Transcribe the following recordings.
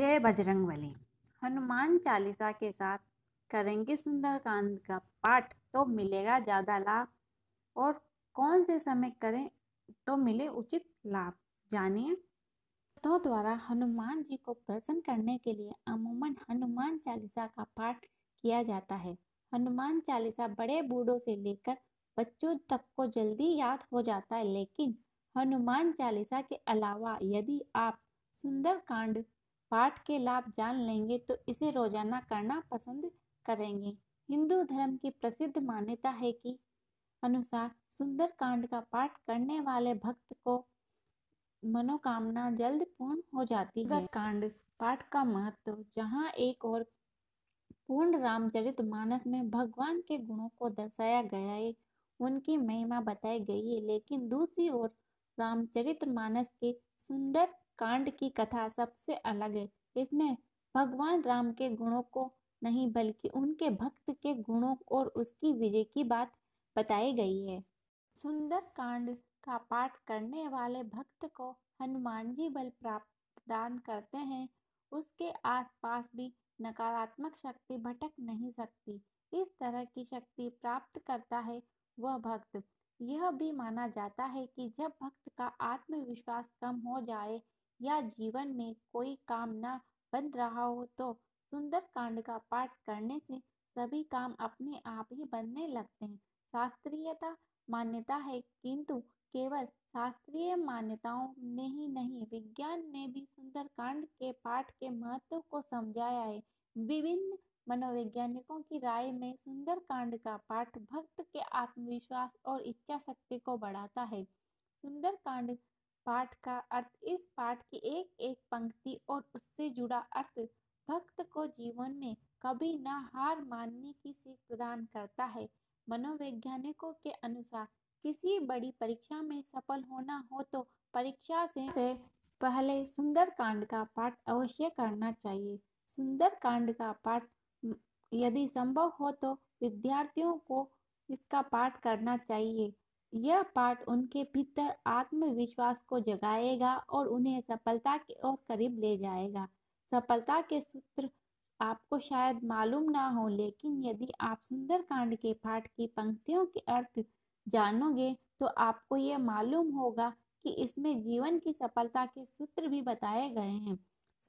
जय बजरंग बली हनुमान चालीसा के साथ करेंगे सुंदरकांड का पाठ तो मिलेगा ज़्यादा लाभ और कौन से समय करें तो मिले उचित लाभ जानिए तो द्वारा हनुमान जी को प्रसन्न करने के लिए अमूमन हनुमान चालीसा का पाठ किया जाता है हनुमान चालीसा बड़े बूढ़ों से लेकर बच्चों तक को जल्दी याद हो जाता है लेकिन हनुमान चालीसा के अलावा यदि आप सुंदरकांड पाठ के लाभ जान लेंगे तो इसे रोजाना करना पसंद करेंगे हिंदू धर्म की प्रसिद्ध मान्यता है कि अनुसार सुंदर कांड का पाठ करने वाले भक्त को मनोकामना जल्द पूर्ण हो जाती है कांड पाठ का महत्व जहाँ एक और पूर्ण रामचरित मानस में भगवान के गुणों को दर्शाया गया है उनकी महिमा बताई गई है लेकिन दूसरी ओर रामचरित मानस के सुंदर कांड की कथा सबसे अलग है इसमें भगवान राम के गुणों को नहीं बल्कि उनके भक्त के गुणों और उसकी विजय की बात बताई गई है सुंदर कांड का पाठ करने वाले भक्त को हनुमान जी बल प्राप्त दान करते हैं उसके आसपास भी नकारात्मक शक्ति भटक नहीं सकती इस तरह की शक्ति प्राप्त करता है वह भक्त यह भी माना जाता है कि जब भक्त का आत्मविश्वास कम हो जाए या जीवन में कोई काम कामना बन रहा हो तो सुंदर कांड का पाठ करने से सभी काम अपने आप ही बनने लगते हैं शास्त्रीयता मान्यता है किंतु केवल शास्त्रीय मान्यताओं में ही नहीं विज्ञान ने भी सुंदर कांड के पाठ के महत्व को समझाया है विभिन्न मनोवैज्ञानिकों की राय में सुंदर कांड का पाठ भक्त के आत्मविश्वास और इच्छा शक्ति को बढ़ाता है सुंदर कांड पाठ का अर्थ इस पाठ की एक एक पंक्ति और उससे जुड़ा अर्थ भक्त को जीवन में कभी ना हार मानने की सीख प्रदान करता है मनोवैज्ञानिकों के अनुसार किसी बड़ी परीक्षा में सफल होना हो तो परीक्षा से, से पहले सुंदर कांड का पाठ अवश्य करना चाहिए सुंदर कांड का पाठ यदि संभव हो तो विद्यार्थियों को इसका पाठ करना चाहिए यह पाठ उनके भीतर आत्मविश्वास को जगाएगा और उन्हें सफलता के और करीब ले जाएगा सफलता के सूत्र आपको शायद मालूम ना हो लेकिन यदि आप सुंदर कांड के पाठ की पंक्तियों के अर्थ जानोगे तो आपको यह मालूम होगा कि इसमें जीवन की सफलता के सूत्र भी बताए गए हैं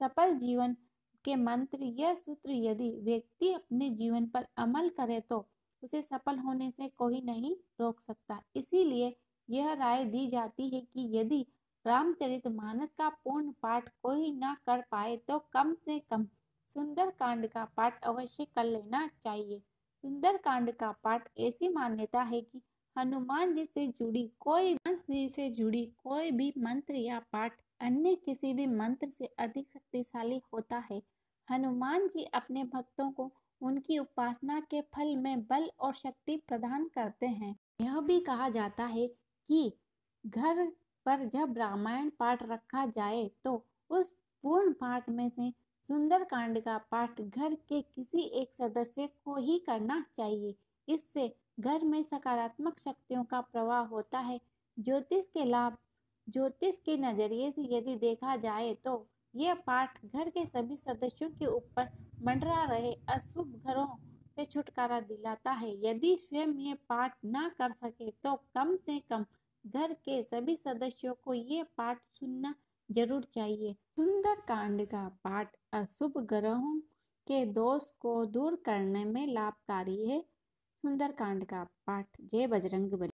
सफल जीवन के मंत्र यह सूत्र यदि व्यक्ति अपने जीवन पर अमल करे तो उसे सफल होने से कोई नहीं रोक सकता इसीलिए यह राय दी जाती है कि यदि रामचरित मानस का पूर्ण पाठ कोई ना कर पाए तो कम से कम सुंदर कांड का पाठ अवश्य कर लेना चाहिए सुंदर कांड का पाठ ऐसी मान्यता है कि हनुमान जी से जुड़ी कोई जी से जुड़ी कोई भी मंत्र या पाठ अन्य किसी भी मंत्र से अधिक शक्तिशाली होता है हनुमान जी अपने भक्तों को उनकी उपासना के फल में बल और शक्ति प्रदान करते हैं यह भी कहा जाता है कि घर पर जब रामायण पाठ रखा जाए तो उस पूर्ण पाठ में से सुंदर कांड का पाठ घर के किसी एक सदस्य को ही करना चाहिए इससे घर में सकारात्मक शक्तियों का प्रवाह होता है ज्योतिष के लाभ ज्योतिष के नज़रिए से यदि देखा जाए तो यह पाठ घर के सभी सदस्यों के ऊपर मंडरा रहे अशुभ घरों से छुटकारा दिलाता है यदि स्वयं ये पाठ ना कर सके तो कम से कम घर के सभी सदस्यों को ये पाठ सुनना जरूर चाहिए सुंदर कांड का पाठ अशुभ ग्रहों के दोष को दूर करने में लाभकारी है सुंदर कांड का पाठ जय बजरंग बली